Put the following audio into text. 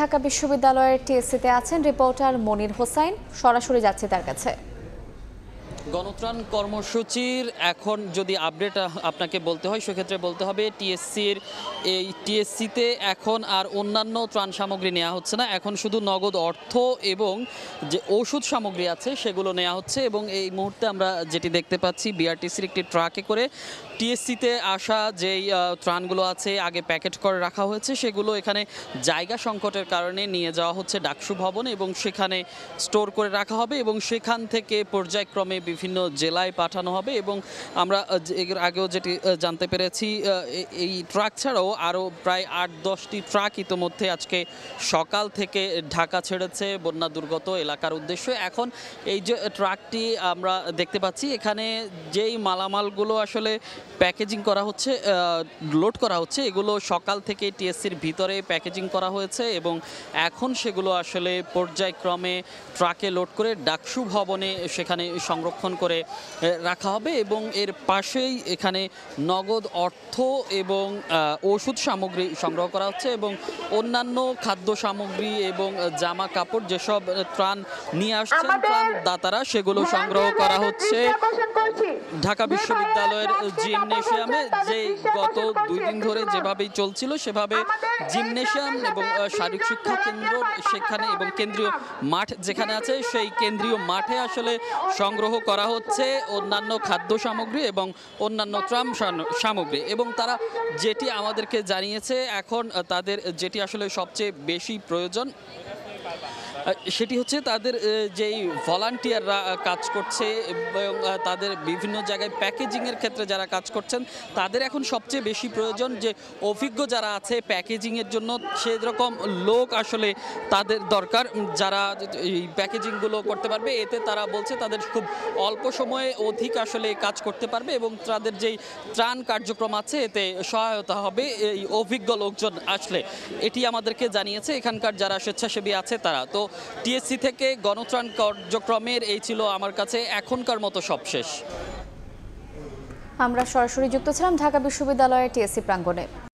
ঢাকা বিশ্ববিদ্যালয়ের টিএসসিতে আছেন রিপোর্টার মনির হোসাইন সরাসরি যাচ্ছে তার কাছে গণত্রাণ কর্মসূচির এখন যদি আপডেট আপনাকে বলতে হয় সেক্ষেত্রে বলতে হবে টিএসসির এই টিএসসিতে এখন আর অন্যান্য ত্রাণ সামগ্রী নেওয়া হচ্ছে না এখন শুধু নগদ অর্থ এবং যে ওষুধ সামগ্রী আছে সেগুলো নেওয়া হচ্ছে এবং এই মুহূর্তে আমরা যেটি দেখতে পাচ্ছি বিআরটিসির একটি ট্রাকে করে টিএসসিতে আসা যেই ত্রাণগুলো আছে আগে প্যাকেট করে রাখা হয়েছে সেগুলো এখানে জায়গা সংকটের কারণে নিয়ে যাওয়া হচ্ছে ডাকসু ভবন এবং সেখানে স্টোর করে রাখা হবে এবং সেখান থেকে পর্যায়ক্রমে বিভিন্ন জেলায় পাঠানো হবে এবং আমরা এর আগেও যেটি জানতে পেরেছি এই ট্রাক ছাড়াও আরও প্রায় আট দশটি ট্রাক ইতোমধ্যে আজকে সকাল থেকে ঢাকা ছেড়েছে বন্যা দুর্গত এলাকার উদ্দেশ্যে এখন এই যে ট্রাকটি আমরা দেখতে পাচ্ছি এখানে যেই মালামালগুলো আসলে প্যাকেজিং করা হচ্ছে লোড করা হচ্ছে এগুলো সকাল থেকে টিএসসির ভিতরে প্যাকেজিং করা হয়েছে এবং এখন সেগুলো আসলে পর্যায়ক্রমে ট্রাকে লোড করে ডাকসু ভবনে সেখানে সংরক্ষণ সংরক্ষণ করে রাখা হবে এবং এর পাশেই এখানে নগদ অর্থ এবং ওষুধ সামগ্রী সংগ্রহ করা হচ্ছে এবং অন্যান্য খাদ্য সামগ্রী এবং জামা কাপড় যেসব ত্রাণ নিয়ে আসছেন ত্রাণ দাতারা সেগুলো সংগ্রহ করা হচ্ছে ঢাকা বিশ্ববিদ্যালয়ের জিমনেশিয়ামে যে গত দুই দিন ধরে যেভাবেই চলছিল সেভাবে জিমনেশিয়াম এবং শারীরিক শিক্ষা কেন্দ্র সেখানে এবং কেন্দ্রীয় মাঠ যেখানে আছে সেই কেন্দ্রীয় মাঠে আসলে সংগ্রহ করা হচ্ছে অন্যান্য খাদ্য সামগ্রী এবং অন্যান্য ত্রাম সামগ্রী এবং তারা যেটি আমাদেরকে জানিয়েছে এখন তাদের যেটি আসলে সবচেয়ে বেশি প্রয়োজন সেটি হচ্ছে তাদের যেই ভলান্টিয়াররা কাজ করছে এবং তাদের বিভিন্ন জায়গায় প্যাকেজিংয়ের ক্ষেত্রে যারা কাজ করছেন তাদের এখন সবচেয়ে বেশি প্রয়োজন যে অভিজ্ঞ যারা আছে প্যাকেজিংয়ের জন্য সেরকম লোক আসলে তাদের দরকার যারা এই প্যাকেজিংগুলো করতে পারবে এতে তারা বলছে তাদের খুব অল্প সময়ে অধিক আসলে কাজ করতে পারবে এবং তাদের যেই ত্রাণ কার্যক্রম আছে এতে সহায়তা হবে এই অভিজ্ঞ লোকজন আসলে এটি আমাদেরকে জানিয়েছে এখানকার যারা স্বেচ্ছাসেবী আছে তারা তো টিএসসি থেকে গণত্রাণ কার্যক্রমের এই ছিল আমার কাছে এখনকার মতো সবশেষ আমরা সরাসরি যুক্ত ছিলাম ঢাকা বিশ্ববিদ্যালয়ের টিএসসি প্রাঙ্গণে